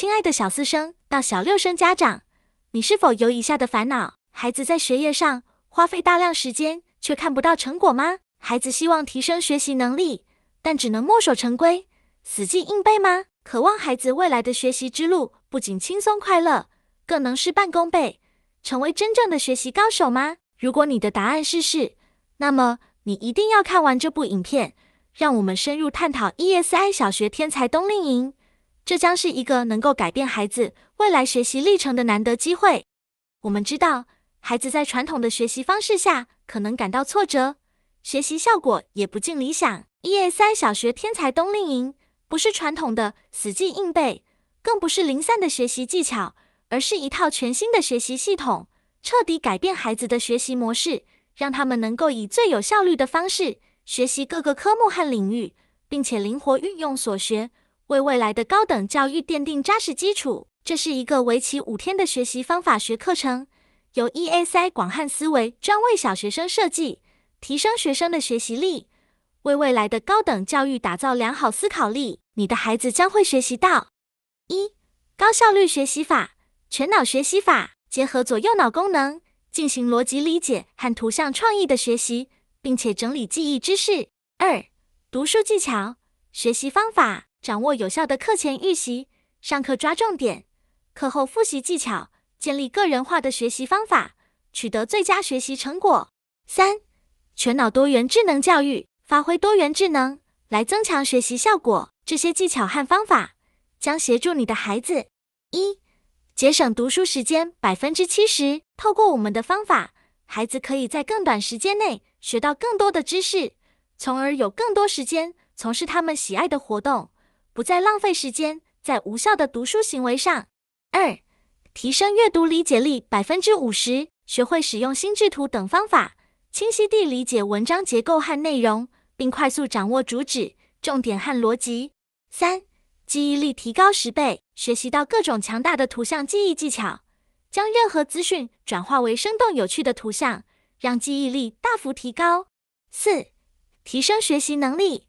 亲爱的小四生到小六生家长，你是否有以下的烦恼？孩子在学业上花费大量时间，却看不到成果吗？孩子希望提升学习能力，但只能墨守成规、死记硬背吗？渴望孩子未来的学习之路不仅轻松快乐，更能事半功倍，成为真正的学习高手吗？如果你的答案是是，那么你一定要看完这部影片，让我们深入探讨 E S I 小学天才冬令营。这将是一个能够改变孩子未来学习历程的难得机会。我们知道，孩子在传统的学习方式下可能感到挫折，学习效果也不尽理想。E.S.I. 小学天才冬令营不是传统的死记硬背，更不是零散的学习技巧，而是一套全新的学习系统，彻底改变孩子的学习模式，让他们能够以最有效率的方式学习各个科目和领域，并且灵活运用所学。为未来的高等教育奠定扎实基础。这是一个为期五天的学习方法学课程，由 EASI 广汉思维专为小学生设计，提升学生的学习力，为未来的高等教育打造良好思考力。你的孩子将会学习到：一、高效率学习法、全脑学习法，结合左右脑功能进行逻辑理解和图像创意的学习，并且整理记忆知识；二、读书技巧、学习方法。掌握有效的课前预习、上课抓重点、课后复习技巧，建立个人化的学习方法，取得最佳学习成果。三、全脑多元智能教育，发挥多元智能来增强学习效果。这些技巧和方法将协助你的孩子一节省读书时间百分之七十。透过我们的方法，孩子可以在更短时间内学到更多的知识，从而有更多时间从事他们喜爱的活动。不再浪费时间在无效的读书行为上。二、提升阅读理解力百分之五十，学会使用心智图等方法，清晰地理解文章结构和内容，并快速掌握主旨、重点和逻辑。三、记忆力提高十倍，学习到各种强大的图像记忆技巧，将任何资讯转化为生动有趣的图像，让记忆力大幅提高。四、提升学习能力。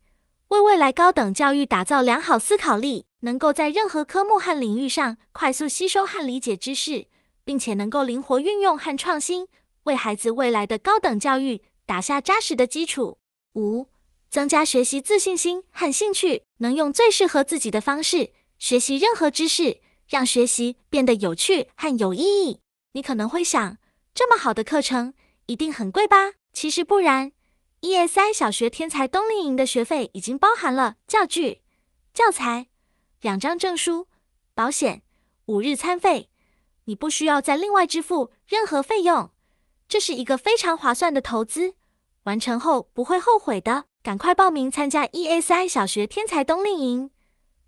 为未来高等教育打造良好思考力，能够在任何科目和领域上快速吸收和理解知识，并且能够灵活运用和创新，为孩子未来的高等教育打下扎实的基础。五、增加学习自信心和兴趣，能用最适合自己的方式学习任何知识，让学习变得有趣和有意义。你可能会想，这么好的课程一定很贵吧？其实不然。ESI 小学天才冬令营的学费已经包含了教具、教材、两张证书、保险、五日餐费，你不需要再另外支付任何费用。这是一个非常划算的投资，完成后不会后悔的。赶快报名参加 ESI 小学天才冬令营，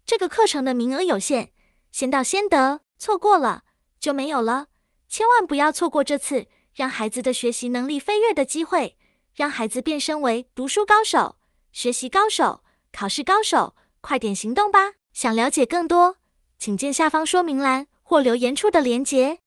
这个课程的名额有限，先到先得，错过了就没有了。千万不要错过这次让孩子的学习能力飞跃的机会。让孩子变身为读书高手、学习高手、考试高手，快点行动吧！想了解更多，请见下方说明栏或留言处的链接。